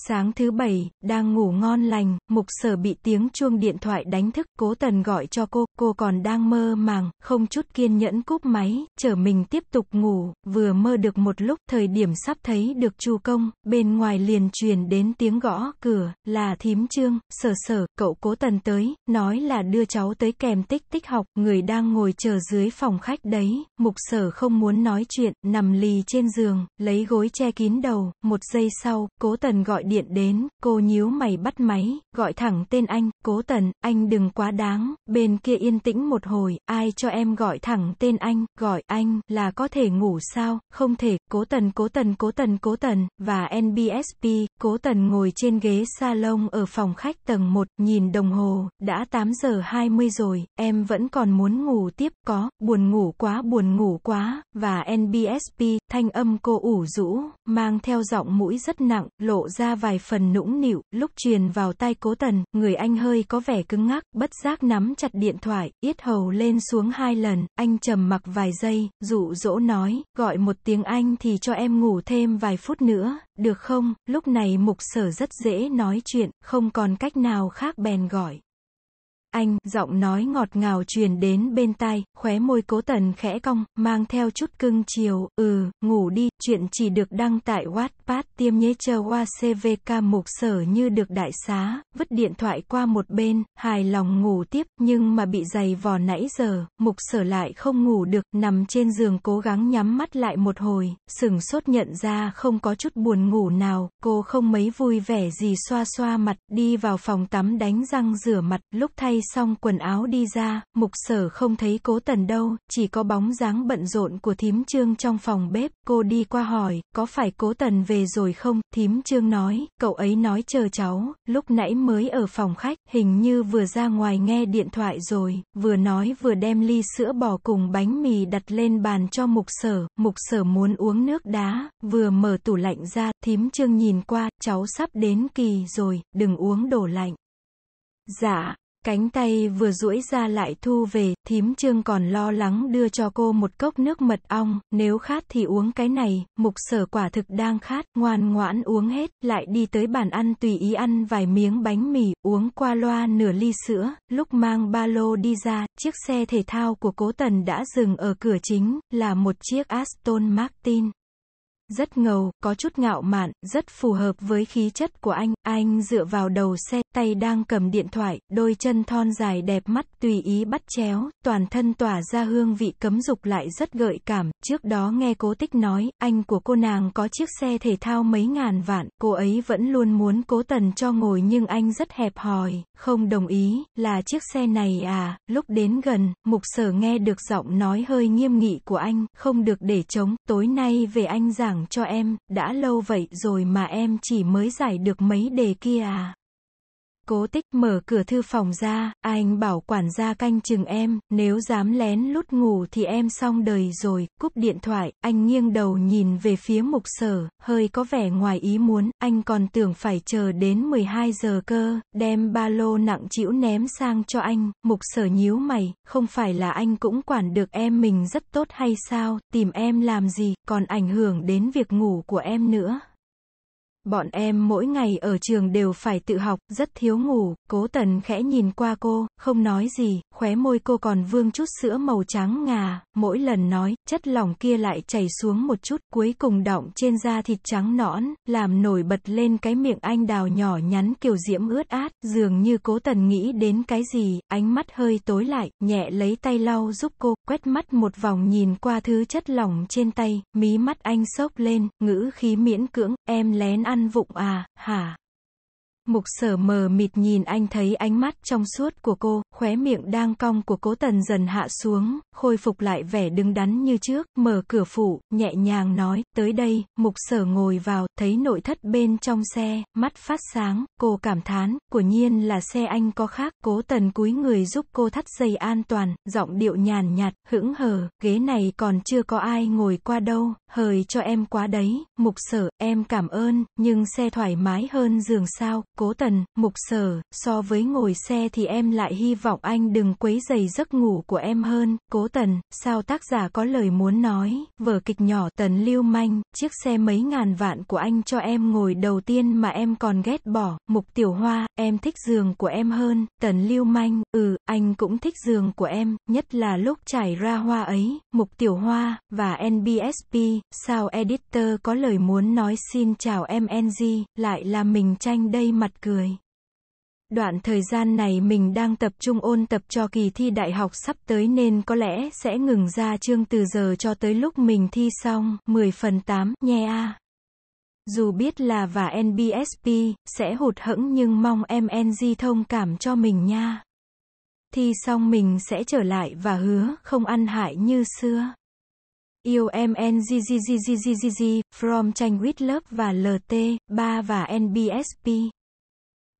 Sáng thứ bảy, đang ngủ ngon lành, mục sở bị tiếng chuông điện thoại đánh thức, cố tần gọi cho cô, cô còn đang mơ màng, không chút kiên nhẫn cúp máy, chở mình tiếp tục ngủ, vừa mơ được một lúc, thời điểm sắp thấy được chu công, bên ngoài liền truyền đến tiếng gõ cửa, là thím trương, sở sở, cậu cố tần tới, nói là đưa cháu tới kèm tích tích học, người đang ngồi chờ dưới phòng khách đấy, mục sở không muốn nói chuyện, nằm lì trên giường, lấy gối che kín đầu, một giây sau, cố tần gọi điện đến, cô nhíu mày bắt máy, gọi thẳng tên anh, cố tần, anh đừng quá đáng, bên kia yên tĩnh một hồi, ai cho em gọi thẳng tên anh, gọi anh, là có thể ngủ sao, không thể, cố tần cố tần cố tần cố tần, và NBSP, cố tần ngồi trên ghế salon ở phòng khách tầng 1, nhìn đồng hồ, đã 8 giờ 20 rồi, em vẫn còn muốn ngủ tiếp, có, buồn ngủ quá buồn ngủ quá, và NBSP, thanh âm cô ủ rũ, mang theo giọng mũi rất nặng, lộ ra vài phần nũng nịu, lúc truyền vào tai cố tần, người anh hơi có vẻ cứng ngắc, bất giác nắm chặt điện thoại, yết hầu lên xuống hai lần, anh trầm mặc vài giây, dụ dỗ nói, gọi một tiếng anh thì cho em ngủ thêm vài phút nữa, được không, lúc này mục sở rất dễ nói chuyện, không còn cách nào khác bèn gọi anh, giọng nói ngọt ngào truyền đến bên tai, khóe môi cố tần khẽ cong, mang theo chút cưng chiều, ừ, ngủ đi, chuyện chỉ được đăng tại Wattpad tiêm nhế chờ qua CVK mục sở như được đại xá, vứt điện thoại qua một bên, hài lòng ngủ tiếp, nhưng mà bị dày vò nãy giờ, mục sở lại không ngủ được, nằm trên giường cố gắng nhắm mắt lại một hồi, sừng sốt nhận ra không có chút buồn ngủ nào, cô không mấy vui vẻ gì xoa xoa mặt, đi vào phòng tắm đánh răng rửa mặt, lúc thay xong quần áo đi ra, mục sở không thấy cố tần đâu, chỉ có bóng dáng bận rộn của thím trương trong phòng bếp, cô đi qua hỏi, có phải cố tần về rồi không, thím trương nói, cậu ấy nói chờ cháu, lúc nãy mới ở phòng khách, hình như vừa ra ngoài nghe điện thoại rồi, vừa nói vừa đem ly sữa bò cùng bánh mì đặt lên bàn cho mục sở, mục sở muốn uống nước đá, vừa mở tủ lạnh ra, thím trương nhìn qua, cháu sắp đến kỳ rồi, đừng uống đổ lạnh. Dạ, Cánh tay vừa duỗi ra lại thu về, thím trương còn lo lắng đưa cho cô một cốc nước mật ong, nếu khát thì uống cái này, mục sở quả thực đang khát, ngoan ngoãn uống hết, lại đi tới bàn ăn tùy ý ăn vài miếng bánh mì, uống qua loa nửa ly sữa, lúc mang ba lô đi ra, chiếc xe thể thao của cố tần đã dừng ở cửa chính, là một chiếc Aston Martin rất ngầu, có chút ngạo mạn, rất phù hợp với khí chất của anh. Anh dựa vào đầu xe, tay đang cầm điện thoại, đôi chân thon dài đẹp mắt tùy ý bắt chéo, toàn thân tỏa ra hương vị cấm dục lại rất gợi cảm. Trước đó nghe cố tích nói, anh của cô nàng có chiếc xe thể thao mấy ngàn vạn, cô ấy vẫn luôn muốn cố tần cho ngồi nhưng anh rất hẹp hòi, không đồng ý, là chiếc xe này à, lúc đến gần, mục sở nghe được giọng nói hơi nghiêm nghị của anh, không được để chống, tối nay về anh giảng giảng cho em, đã lâu vậy rồi mà em chỉ mới giải được mấy đề kia à. Cố tích mở cửa thư phòng ra, anh bảo quản gia canh chừng em, nếu dám lén lút ngủ thì em xong đời rồi, cúp điện thoại, anh nghiêng đầu nhìn về phía mục sở, hơi có vẻ ngoài ý muốn, anh còn tưởng phải chờ đến 12 giờ cơ, đem ba lô nặng chịu ném sang cho anh, mục sở nhíu mày, không phải là anh cũng quản được em mình rất tốt hay sao, tìm em làm gì, còn ảnh hưởng đến việc ngủ của em nữa. Bọn em mỗi ngày ở trường đều phải tự học, rất thiếu ngủ, cố tần khẽ nhìn qua cô, không nói gì, khóe môi cô còn vương chút sữa màu trắng ngà, mỗi lần nói, chất lỏng kia lại chảy xuống một chút, cuối cùng đọng trên da thịt trắng nõn, làm nổi bật lên cái miệng anh đào nhỏ nhắn kiểu diễm ướt át, dường như cố tần nghĩ đến cái gì, ánh mắt hơi tối lại, nhẹ lấy tay lau giúp cô, quét mắt một vòng nhìn qua thứ chất lỏng trên tay, mí mắt anh sốc lên, ngữ khí miễn cưỡng, em lén ăn ăn Vụng à, hả? Mục sở mờ mịt nhìn anh thấy ánh mắt trong suốt của cô, khóe miệng đang cong của cố tần dần hạ xuống, khôi phục lại vẻ đứng đắn như trước, mở cửa phụ nhẹ nhàng nói, tới đây, mục sở ngồi vào, thấy nội thất bên trong xe, mắt phát sáng, cô cảm thán, của nhiên là xe anh có khác, cố tần cúi người giúp cô thắt dây an toàn, giọng điệu nhàn nhạt, hững hờ, ghế này còn chưa có ai ngồi qua đâu, hời cho em quá đấy, mục sở, em cảm ơn, nhưng xe thoải mái hơn giường sao, Cố tần, mục sở, so với ngồi xe thì em lại hy vọng anh đừng quấy dày giấc ngủ của em hơn. Cố tần, sao tác giả có lời muốn nói, vở kịch nhỏ tần lưu manh, chiếc xe mấy ngàn vạn của anh cho em ngồi đầu tiên mà em còn ghét bỏ. Mục tiểu hoa, em thích giường của em hơn. Tần lưu manh, ừ, anh cũng thích giường của em, nhất là lúc chảy ra hoa ấy. Mục tiểu hoa, và NBSP, sao editor có lời muốn nói xin chào em NG, lại là mình tranh đây mà mặt cười. Đoạn thời gian này mình đang tập trung ôn tập cho kỳ thi đại học sắp tới nên có lẽ sẽ ngừng ra chương từ giờ cho tới lúc mình thi xong, 10 phần 8, nhé a. Dù biết là và NBSP, sẽ hụt hẫng nhưng mong MNG thông cảm cho mình nha. Thi xong mình sẽ trở lại và hứa không ăn hại như xưa. Yêu MNGGGGGGG, from tranh with love và LT, 3 và NBSP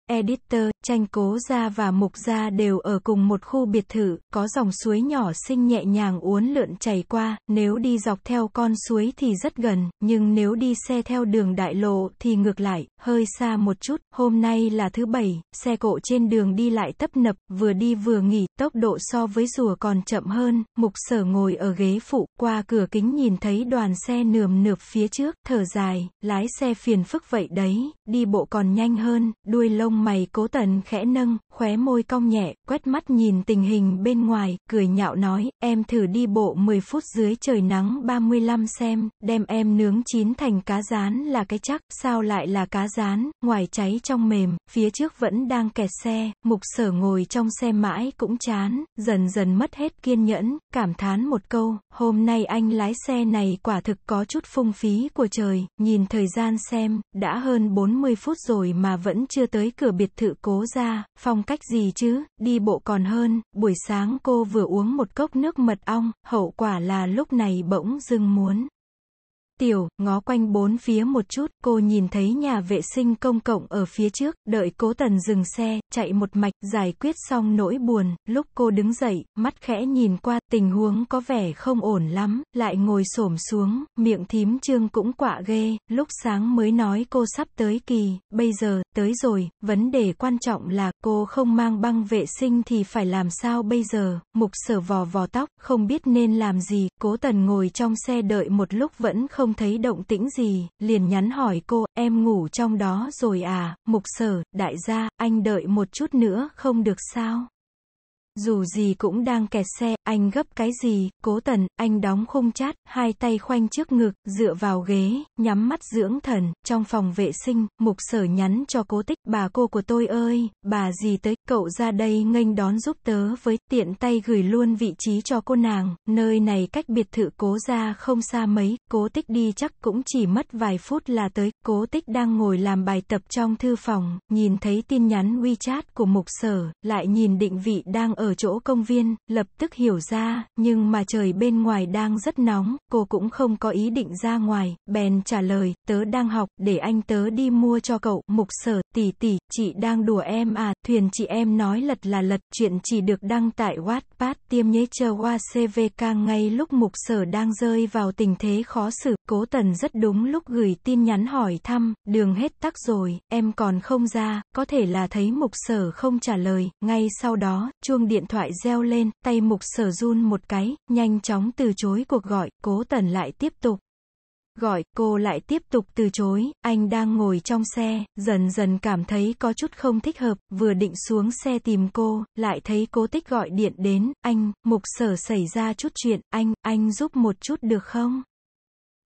editor, tranh cố gia và mục gia đều ở cùng một khu biệt thự, có dòng suối nhỏ xinh nhẹ nhàng uốn lượn chảy qua, nếu đi dọc theo con suối thì rất gần, nhưng nếu đi xe theo đường đại lộ thì ngược lại, hơi xa một chút, hôm nay là thứ bảy, xe cộ trên đường đi lại tấp nập, vừa đi vừa nghỉ, tốc độ so với rùa còn chậm hơn, mục sở ngồi ở ghế phụ, qua cửa kính nhìn thấy đoàn xe nườm nượp phía trước, thở dài, lái xe phiền phức vậy đấy, đi bộ còn nhanh hơn, đuôi lông lông mày cố tần khẽ nâng, khóe môi cong nhẹ, quét mắt nhìn tình hình bên ngoài, cười nhạo nói, em thử đi bộ 10 phút dưới trời nắng 35 xem, đem em nướng chín thành cá rán là cái chắc, sao lại là cá rán, ngoài cháy trong mềm, phía trước vẫn đang kẹt xe, mục sở ngồi trong xe mãi cũng chán, dần dần mất hết kiên nhẫn, cảm thán một câu, hôm nay anh lái xe này quả thực có chút phung phí của trời, nhìn thời gian xem, đã hơn 40 phút rồi mà vẫn chưa tới cửa cửa biệt thự cố ra, phong cách gì chứ, đi bộ còn hơn, buổi sáng cô vừa uống một cốc nước mật ong, hậu quả là lúc này bỗng dưng muốn. Tiểu, ngó quanh bốn phía một chút, cô nhìn thấy nhà vệ sinh công cộng ở phía trước, đợi cố tần dừng xe, chạy một mạch, giải quyết xong nỗi buồn, lúc cô đứng dậy, mắt khẽ nhìn qua, tình huống có vẻ không ổn lắm, lại ngồi xổm xuống, miệng thím trương cũng quạ ghê, lúc sáng mới nói cô sắp tới kỳ, bây giờ, tới rồi, vấn đề quan trọng là, cô không mang băng vệ sinh thì phải làm sao bây giờ, mục sở vò vò tóc, không biết nên làm gì, cố tần ngồi trong xe đợi một lúc vẫn không không thấy động tĩnh gì, liền nhắn hỏi cô, em ngủ trong đó rồi à, mục sở, đại gia, anh đợi một chút nữa không được sao? Dù gì cũng đang kẹt xe anh gấp cái gì, cố tần, anh đóng khung chát, hai tay khoanh trước ngực, dựa vào ghế, nhắm mắt dưỡng thần, trong phòng vệ sinh, mục sở nhắn cho cố tích, bà cô của tôi ơi, bà gì tới, cậu ra đây nghênh đón giúp tớ với, tiện tay gửi luôn vị trí cho cô nàng, nơi này cách biệt thự cố ra không xa mấy, cố tích đi chắc cũng chỉ mất vài phút là tới, cố tích đang ngồi làm bài tập trong thư phòng, nhìn thấy tin nhắn WeChat của mục sở, lại nhìn định vị đang ở chỗ công viên, lập tức hiểu hiểu ra, nhưng mà trời bên ngoài đang rất nóng, cô cũng không có ý định ra ngoài, bèn trả lời, tớ đang học, để anh tớ đi mua cho cậu, mục sở, tỷ tỷ, chị đang đùa em à, thuyền chị em nói lật là lật, chuyện chỉ được đăng tại Wattpad, tiêm nhế chờ qua CVK ngay lúc mục sở đang rơi vào tình thế khó xử, cố tần rất đúng lúc gửi tin nhắn hỏi thăm, đường hết tắc rồi, em còn không ra, có thể là thấy mục sở không trả lời, ngay sau đó, chuông điện thoại reo lên, tay mục sở run một cái, nhanh chóng từ chối cuộc gọi, cố tần lại tiếp tục. Gọi, cô lại tiếp tục từ chối, anh đang ngồi trong xe, dần dần cảm thấy có chút không thích hợp, vừa định xuống xe tìm cô, lại thấy cô tích gọi điện đến, anh, mục sở xảy ra chút chuyện, anh, anh giúp một chút được không?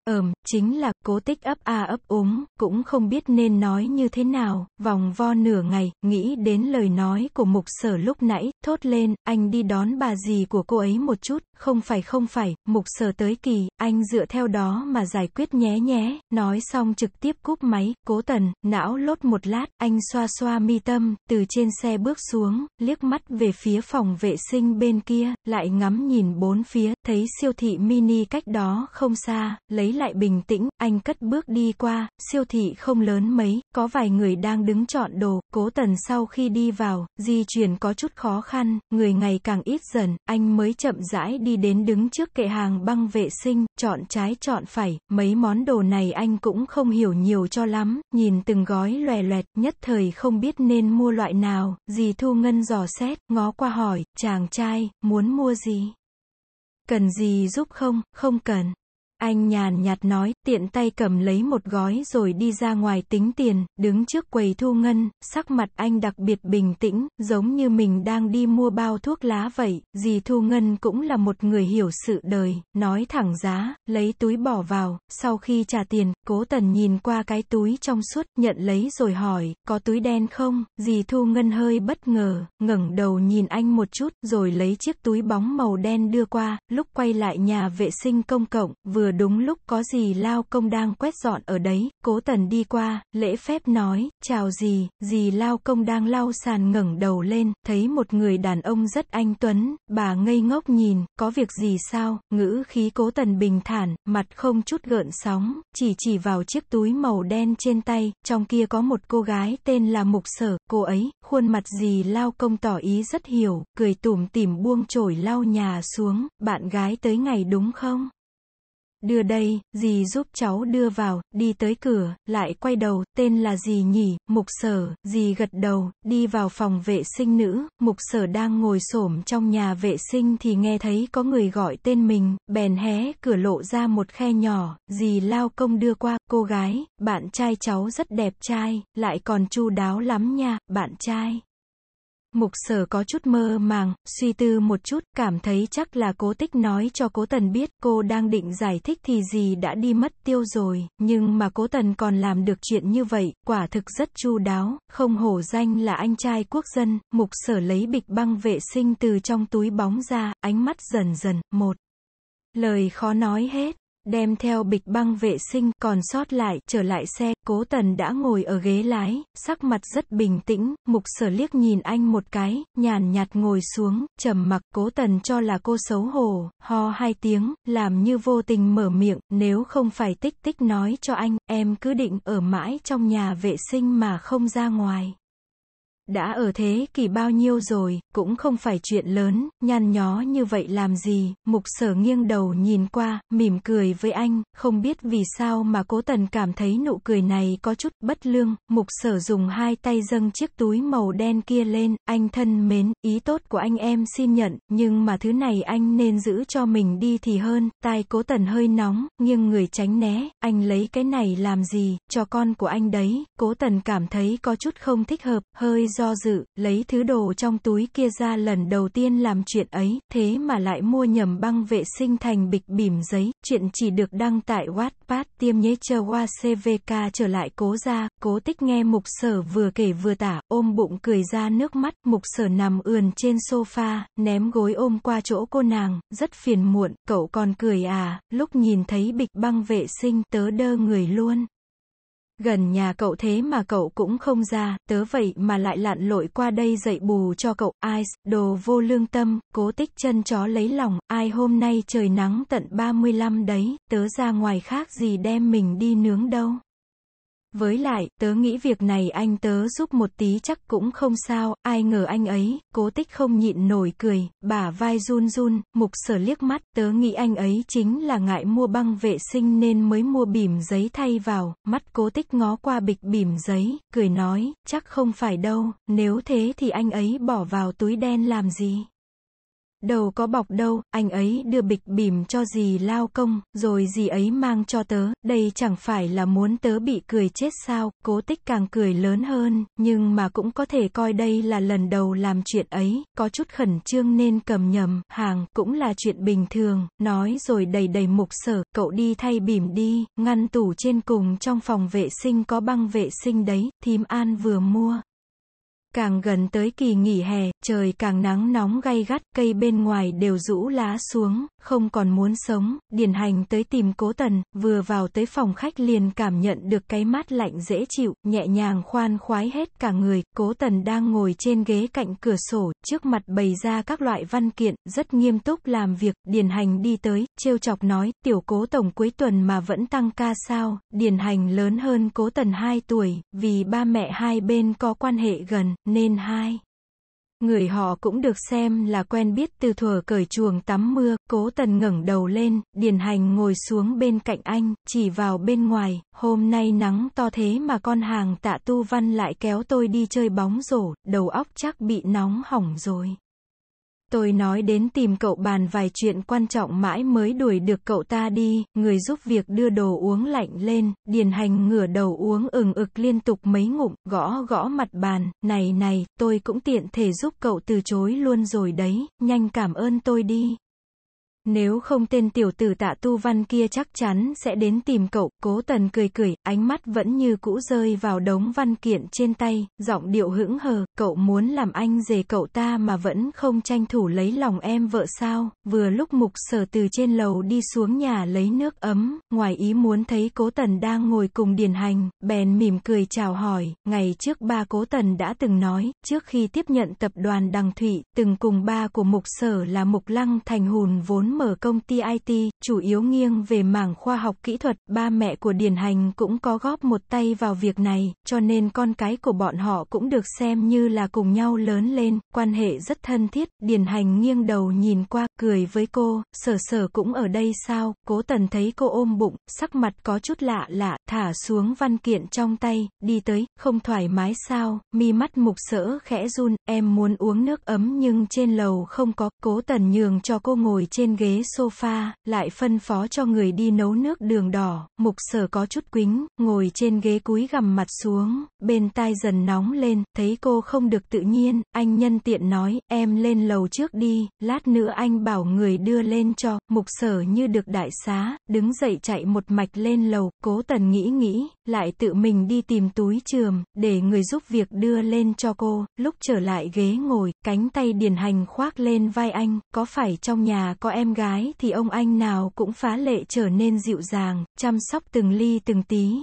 Ờm, chính là, cố tích ấp a ấp úng, cũng không biết nên nói như thế nào, vòng vo nửa ngày, nghĩ đến lời nói của mục sở lúc nãy, thốt lên, anh đi đón bà dì của cô ấy một chút, không phải không phải, mục sở tới kỳ, anh dựa theo đó mà giải quyết nhé nhé, nói xong trực tiếp cúp máy, cố tần, não lốt một lát, anh xoa xoa mi tâm, từ trên xe bước xuống, liếc mắt về phía phòng vệ sinh bên kia, lại ngắm nhìn bốn phía, thấy siêu thị mini cách đó không xa, lấy lại bình tĩnh, anh cất bước đi qua, siêu thị không lớn mấy, có vài người đang đứng chọn đồ, cố tần sau khi đi vào, di chuyển có chút khó khăn, người ngày càng ít dần, anh mới chậm rãi đi đến đứng trước kệ hàng băng vệ sinh, chọn trái chọn phải, mấy món đồ này anh cũng không hiểu nhiều cho lắm, nhìn từng gói loè loẹt, nhất thời không biết nên mua loại nào, dì Thu Ngân dò xét, ngó qua hỏi, chàng trai, muốn mua gì? Cần gì giúp không? Không cần. Anh nhàn nhạt nói, tiện tay cầm lấy một gói rồi đi ra ngoài tính tiền, đứng trước quầy thu ngân, sắc mặt anh đặc biệt bình tĩnh, giống như mình đang đi mua bao thuốc lá vậy. Dì thu ngân cũng là một người hiểu sự đời, nói thẳng giá, lấy túi bỏ vào, sau khi trả tiền, cố tần nhìn qua cái túi trong suốt, nhận lấy rồi hỏi, có túi đen không? Dì thu ngân hơi bất ngờ, ngẩng đầu nhìn anh một chút, rồi lấy chiếc túi bóng màu đen đưa qua, lúc quay lại nhà vệ sinh công cộng, vừa vừa đúng lúc có gì lao công đang quét dọn ở đấy, cố tần đi qua, lễ phép nói, chào gì, gì lao công đang lau sàn ngẩng đầu lên, thấy một người đàn ông rất anh tuấn, bà ngây ngốc nhìn, có việc gì sao, ngữ khí cố tần bình thản, mặt không chút gợn sóng, chỉ chỉ vào chiếc túi màu đen trên tay, trong kia có một cô gái tên là Mục Sở, cô ấy, khuôn mặt gì lao công tỏ ý rất hiểu, cười tủm tỉm buông chổi lau nhà xuống, bạn gái tới ngày đúng không? Đưa đây, dì giúp cháu đưa vào, đi tới cửa, lại quay đầu, tên là dì nhỉ, mục sở, dì gật đầu, đi vào phòng vệ sinh nữ, mục sở đang ngồi xổm trong nhà vệ sinh thì nghe thấy có người gọi tên mình, bèn hé cửa lộ ra một khe nhỏ, dì lao công đưa qua, cô gái, bạn trai cháu rất đẹp trai, lại còn chu đáo lắm nha, bạn trai. Mục sở có chút mơ màng, suy tư một chút, cảm thấy chắc là cố tích nói cho cố tần biết cô đang định giải thích thì gì đã đi mất tiêu rồi, nhưng mà cố tần còn làm được chuyện như vậy, quả thực rất chu đáo, không hổ danh là anh trai quốc dân, mục sở lấy bịch băng vệ sinh từ trong túi bóng ra, ánh mắt dần dần, một. Lời khó nói hết đem theo bịch băng vệ sinh còn sót lại trở lại xe cố tần đã ngồi ở ghế lái sắc mặt rất bình tĩnh mục sở liếc nhìn anh một cái nhàn nhạt ngồi xuống trầm mặc cố tần cho là cô xấu hổ ho hai tiếng làm như vô tình mở miệng nếu không phải tích tích nói cho anh em cứ định ở mãi trong nhà vệ sinh mà không ra ngoài đã ở thế kỷ bao nhiêu rồi, cũng không phải chuyện lớn, nhăn nhó như vậy làm gì, mục sở nghiêng đầu nhìn qua, mỉm cười với anh, không biết vì sao mà cố tần cảm thấy nụ cười này có chút bất lương, mục sở dùng hai tay dâng chiếc túi màu đen kia lên, anh thân mến, ý tốt của anh em xin nhận, nhưng mà thứ này anh nên giữ cho mình đi thì hơn, tai cố tần hơi nóng, nhưng người tránh né, anh lấy cái này làm gì, cho con của anh đấy, cố tần cảm thấy có chút không thích hợp, hơi do dự, lấy thứ đồ trong túi kia ra lần đầu tiên làm chuyện ấy, thế mà lại mua nhầm băng vệ sinh thành bịch bìm giấy, chuyện chỉ được đăng tại Wattpad tiêm nhế chờ qua CVK trở lại cố ra, cố tích nghe mục sở vừa kể vừa tả, ôm bụng cười ra nước mắt, mục sở nằm ườn trên sofa, ném gối ôm qua chỗ cô nàng, rất phiền muộn, cậu còn cười à, lúc nhìn thấy bịch băng vệ sinh tớ đơ người luôn. Gần nhà cậu thế mà cậu cũng không ra, tớ vậy mà lại lặn lội qua đây dạy bù cho cậu, ai, đồ vô lương tâm, cố tích chân chó lấy lòng, ai hôm nay trời nắng tận 35 đấy, tớ ra ngoài khác gì đem mình đi nướng đâu. Với lại, tớ nghĩ việc này anh tớ giúp một tí chắc cũng không sao, ai ngờ anh ấy, cố tích không nhịn nổi cười, bả vai run run, mục sở liếc mắt, tớ nghĩ anh ấy chính là ngại mua băng vệ sinh nên mới mua bìm giấy thay vào, mắt cố tích ngó qua bịch bìm giấy, cười nói, chắc không phải đâu, nếu thế thì anh ấy bỏ vào túi đen làm gì. Đầu có bọc đâu, anh ấy đưa bịch bìm cho dì lao công, rồi dì ấy mang cho tớ, đây chẳng phải là muốn tớ bị cười chết sao, cố tích càng cười lớn hơn, nhưng mà cũng có thể coi đây là lần đầu làm chuyện ấy, có chút khẩn trương nên cầm nhầm, hàng, cũng là chuyện bình thường, nói rồi đầy đầy mục sở, cậu đi thay bìm đi, ngăn tủ trên cùng trong phòng vệ sinh có băng vệ sinh đấy, thím an vừa mua, Càng gần tới kỳ nghỉ hè, trời càng nắng nóng gay gắt, cây bên ngoài đều rũ lá xuống, không còn muốn sống, điển hành tới tìm cố tần, vừa vào tới phòng khách liền cảm nhận được cái mát lạnh dễ chịu, nhẹ nhàng khoan khoái hết cả người, cố tần đang ngồi trên ghế cạnh cửa sổ, trước mặt bày ra các loại văn kiện, rất nghiêm túc làm việc, điển hành đi tới, trêu chọc nói, tiểu cố tổng cuối tuần mà vẫn tăng ca sao, điển hành lớn hơn cố tần 2 tuổi, vì ba mẹ hai bên có quan hệ gần, nên hai. Người họ cũng được xem là quen biết từ thuở cởi chuồng tắm mưa, cố tần ngẩng đầu lên, điền hành ngồi xuống bên cạnh anh, chỉ vào bên ngoài, hôm nay nắng to thế mà con hàng tạ tu văn lại kéo tôi đi chơi bóng rổ, đầu óc chắc bị nóng hỏng rồi. Tôi nói đến tìm cậu bàn vài chuyện quan trọng mãi mới đuổi được cậu ta đi, người giúp việc đưa đồ uống lạnh lên, điền hành ngửa đầu uống ừng ực liên tục mấy ngụm, gõ gõ mặt bàn, này này, tôi cũng tiện thể giúp cậu từ chối luôn rồi đấy, nhanh cảm ơn tôi đi. Nếu không tên tiểu tử tạ tu văn kia chắc chắn sẽ đến tìm cậu, cố tần cười cười, ánh mắt vẫn như cũ rơi vào đống văn kiện trên tay, giọng điệu hững hờ, cậu muốn làm anh rể cậu ta mà vẫn không tranh thủ lấy lòng em vợ sao, vừa lúc mục sở từ trên lầu đi xuống nhà lấy nước ấm, ngoài ý muốn thấy cố tần đang ngồi cùng điền hành, bèn mỉm cười chào hỏi, ngày trước ba cố tần đã từng nói, trước khi tiếp nhận tập đoàn đằng thủy, từng cùng ba của mục sở là mục lăng thành hùn vốn mở công ty IT, chủ yếu nghiêng về mảng khoa học kỹ thuật, ba mẹ của Điền Hành cũng có góp một tay vào việc này, cho nên con cái của bọn họ cũng được xem như là cùng nhau lớn lên, quan hệ rất thân thiết, Điền Hành nghiêng đầu nhìn qua, cười với cô, sở sở cũng ở đây sao, cố tần thấy cô ôm bụng, sắc mặt có chút lạ lạ, thả xuống văn kiện trong tay, đi tới, không thoải mái sao, mi mắt mục sỡ khẽ run, em muốn uống nước ấm nhưng trên lầu không có, cố tần nhường cho cô ngồi trên ghế sofa, lại phân phó cho người đi nấu nước đường đỏ, mục sở có chút quính, ngồi trên ghế cúi gằm mặt xuống, bên tai dần nóng lên, thấy cô không được tự nhiên, anh nhân tiện nói, em lên lầu trước đi, lát nữa anh bảo người đưa lên cho, mục sở như được đại xá, đứng dậy chạy một mạch lên lầu, cố tần nghĩ nghĩ, lại tự mình đi tìm túi trường, để người giúp việc đưa lên cho cô, lúc trở lại ghế ngồi, cánh tay điền hành khoác lên vai anh, có phải trong nhà có em con gái thì ông anh nào cũng phá lệ trở nên dịu dàng, chăm sóc từng ly từng tí,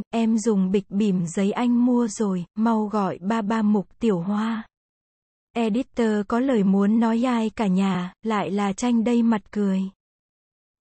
em, dùng bịch bìm giấy anh mua rồi, mau gọi ba ba mục tiểu hoa. Editor có lời muốn nói ai cả nhà, lại là tranh đây mặt cười.